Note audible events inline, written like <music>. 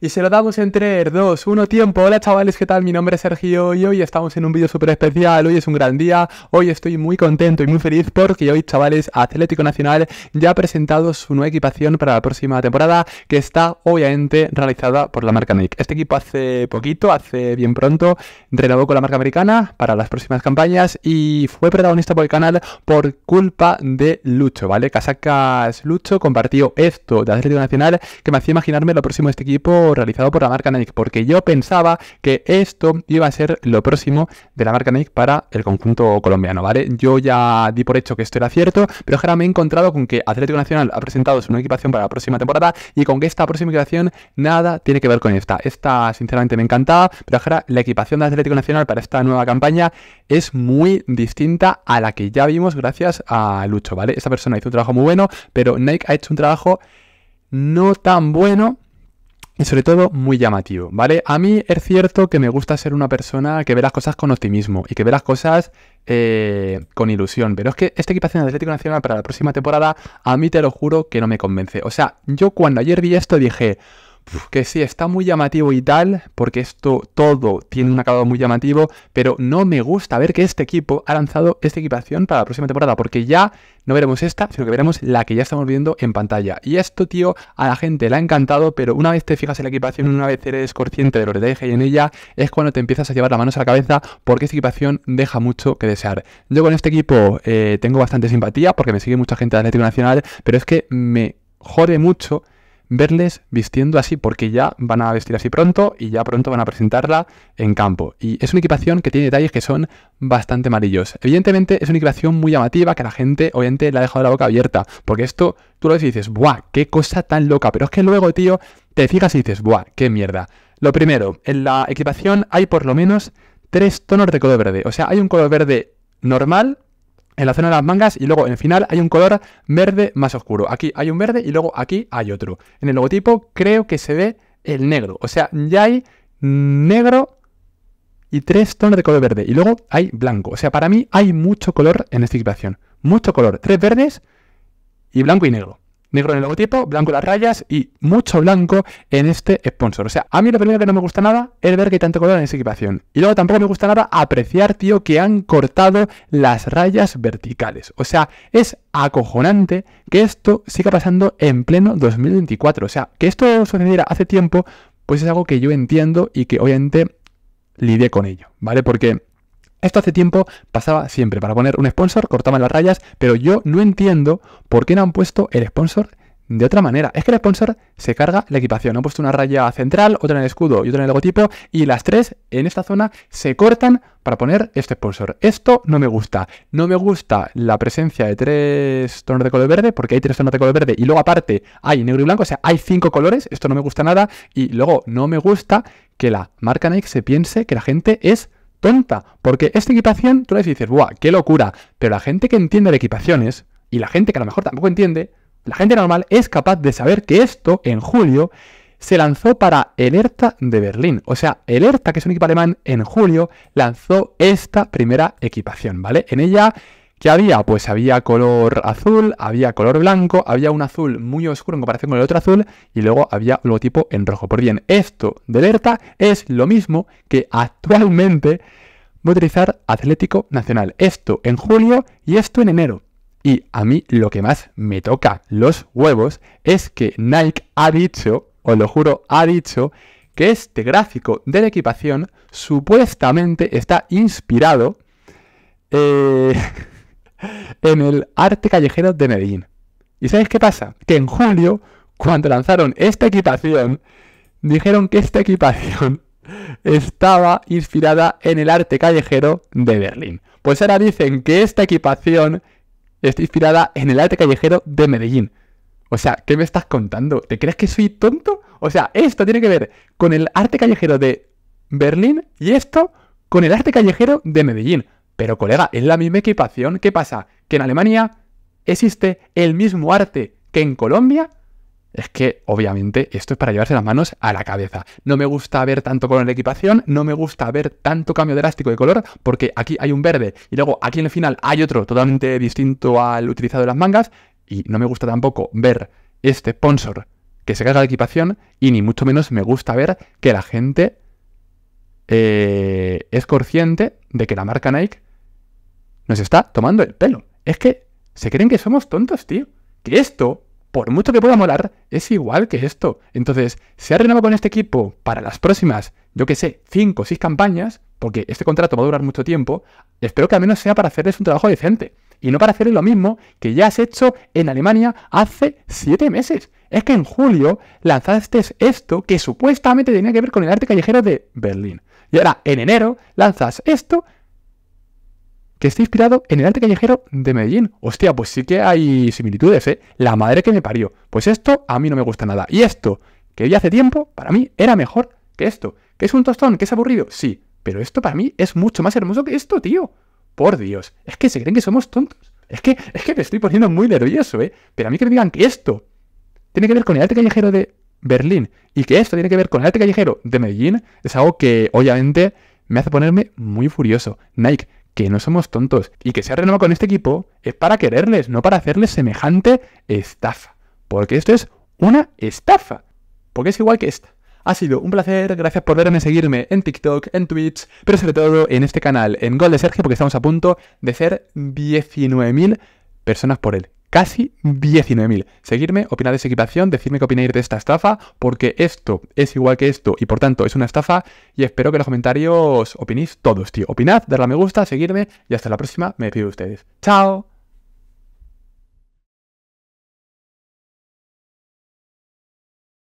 y se lo damos entre 3, 2, 1, tiempo. Hola chavales, ¿qué tal? Mi nombre es Sergio y hoy estamos en un vídeo súper especial. Hoy es un gran día, hoy estoy muy contento y muy feliz porque hoy, chavales, Atlético Nacional ya ha presentado su nueva equipación para la próxima temporada que está obviamente realizada por la marca Nike. Este equipo hace poquito, hace bien pronto, renovó con la marca americana para las próximas campañas y fue protagonista por el canal por culpa de Lucho, ¿vale? Casacas Lucho compartió esto de Atlético Nacional que me hacía imaginarme lo próximo de este equipo realizado por la marca Nike, porque yo pensaba que esto iba a ser lo próximo de la marca Nike para el conjunto colombiano, ¿vale? Yo ya di por hecho que esto era cierto, pero ahora me he encontrado con que Atlético Nacional ha presentado su nueva equipación para la próxima temporada y con que esta próxima equipación nada tiene que ver con esta. Esta, sinceramente, me encantaba, pero ahora la equipación de Atlético Nacional para esta nueva campaña es muy distinta a la que ya vimos gracias a Lucho, ¿vale? Esta persona hizo un trabajo muy bueno, pero Nike ha hecho un trabajo no tan bueno y sobre todo muy llamativo, ¿vale? A mí es cierto que me gusta ser una persona que ve las cosas con optimismo y que ve las cosas eh, con ilusión, pero es que esta equipación de Atlético Nacional para la próxima temporada a mí te lo juro que no me convence. O sea, yo cuando ayer vi esto dije, que sí, está muy llamativo y tal, porque esto todo tiene un acabado muy llamativo, pero no me gusta ver que este equipo ha lanzado esta equipación para la próxima temporada, porque ya no veremos esta, sino que veremos la que ya estamos viendo en pantalla. Y esto, tío, a la gente le ha encantado, pero una vez te fijas en la equipación, una vez eres consciente de lo que te deja y en ella, es cuando te empiezas a llevar las manos a la cabeza, porque esta equipación deja mucho que desear. Yo con este equipo eh, tengo bastante simpatía, porque me sigue mucha gente de Atlético Nacional, pero es que me jode mucho verles vistiendo así, porque ya van a vestir así pronto y ya pronto van a presentarla en campo. Y es una equipación que tiene detalles que son bastante amarillos. Evidentemente es una equipación muy llamativa que la gente obviamente la ha dejado la boca abierta, porque esto tú lo ves y dices, ¡buah! ¡Qué cosa tan loca! Pero es que luego, tío, te fijas y dices, ¡buah! ¡Qué mierda! Lo primero, en la equipación hay por lo menos tres tonos de color verde. O sea, hay un color verde normal, en la zona de las mangas y luego en el final hay un color verde más oscuro. Aquí hay un verde y luego aquí hay otro. En el logotipo creo que se ve el negro. O sea, ya hay negro y tres tonos de color verde. Y luego hay blanco. O sea, para mí hay mucho color en esta equipación. Mucho color. Tres verdes y blanco y negro negro en el logotipo, blanco en las rayas y mucho blanco en este sponsor. O sea, a mí lo primero que no me gusta nada es ver que hay tanto color en esa equipación. Y luego tampoco me gusta nada apreciar, tío, que han cortado las rayas verticales. O sea, es acojonante que esto siga pasando en pleno 2024. O sea, que esto sucediera hace tiempo, pues es algo que yo entiendo y que obviamente lidié con ello, ¿vale? Porque esto hace tiempo pasaba siempre. Para poner un sponsor cortaban las rayas, pero yo no entiendo por qué no han puesto el sponsor de otra manera. Es que el sponsor se carga la equipación. Han puesto una raya central, otra en el escudo y otra en el logotipo, y las tres en esta zona se cortan para poner este sponsor. Esto no me gusta. No me gusta la presencia de tres tonos de color verde, porque hay tres tonos de color verde y luego aparte hay negro y blanco, o sea, hay cinco colores, esto no me gusta nada, y luego no me gusta que la marca Nike se piense que la gente es tonta, porque esta equipación tú la dices, ¡buah, qué locura! Pero la gente que entiende de equipaciones, y la gente que a lo mejor tampoco entiende, la gente normal es capaz de saber que esto, en julio, se lanzó para Elerta de Berlín. O sea, Elerta que es un equipo alemán, en julio lanzó esta primera equipación, ¿vale? En ella ¿Qué había? Pues había color azul, había color blanco, había un azul muy oscuro en comparación con el otro azul y luego había un logotipo en rojo. Por pues bien, esto de alerta es lo mismo que actualmente voy a utilizar Atlético Nacional. Esto en julio y esto en enero. Y a mí lo que más me toca los huevos es que Nike ha dicho, os lo juro, ha dicho que este gráfico de la equipación supuestamente está inspirado... Eh, <laughs> en el arte callejero de Medellín. ¿Y sabes qué pasa? Que en julio, cuando lanzaron esta equipación, dijeron que esta equipación <laughs> estaba inspirada en el arte callejero de Berlín. Pues ahora dicen que esta equipación está inspirada en el arte callejero de Medellín. O sea, ¿qué me estás contando? ¿Te crees que soy tonto? O sea, esto tiene que ver con el arte callejero de Berlín y esto con el arte callejero de Medellín. Pero colega, es la misma equipación. ¿Qué pasa? ¿Que en Alemania existe el mismo arte que en Colombia? Es que, obviamente, esto es para llevarse las manos a la cabeza. No me gusta ver tanto color en la equipación, no me gusta ver tanto cambio drástico de color, porque aquí hay un verde y luego aquí en el final hay otro totalmente distinto al utilizado en las mangas, y no me gusta tampoco ver este sponsor que se carga la equipación, y ni mucho menos me gusta ver que la gente eh, es consciente de que la marca Nike nos está tomando el pelo. Es que se creen que somos tontos, tío. Que esto, por mucho que pueda molar, es igual que esto. Entonces, se ha renovado con este equipo para las próximas, yo que sé, 5 o 6 campañas, porque este contrato va a durar mucho tiempo. Espero que al menos sea para hacerles un trabajo decente. Y no para hacer lo mismo que ya has hecho en Alemania hace 7 meses. Es que en julio lanzaste esto que supuestamente tenía que ver con el arte callejero de Berlín. Y ahora, en enero, lanzas esto que está inspirado en el arte callejero de Medellín. Hostia, pues sí que hay similitudes, ¿eh? La madre que me parió. Pues esto a mí no me gusta nada. Y esto, que vi hace tiempo, para mí era mejor que esto. ¿Que es un tostón? ¿Que es aburrido? Sí. Pero esto para mí es mucho más hermoso que esto, tío. Por Dios. Es que se creen que somos tontos. Es que, es que me estoy poniendo muy nervioso, ¿eh? Pero a mí que me digan que esto tiene que ver con el arte callejero de Berlín. Y que esto tiene que ver con el arte callejero de Medellín es algo que obviamente me hace ponerme muy furioso. Nike, que no somos tontos y que se ha renovado con este equipo es para quererles, no para hacerles semejante estafa. Porque esto es una estafa. Porque es igual que esta. Ha sido un placer, gracias por verme, seguirme en TikTok, en Twitch, pero sobre todo en este canal, en Gol de Sergio, porque estamos a punto de ser 19.000 personas por él casi 19.000. Seguirme, opinad de esa equipación, decirme qué opináis de esta estafa, porque esto es igual que esto y por tanto es una estafa y espero que en los comentarios opinéis todos, tío. Opinad, darle a me gusta, seguirme y hasta la próxima, me despido de ustedes. ¡Chao!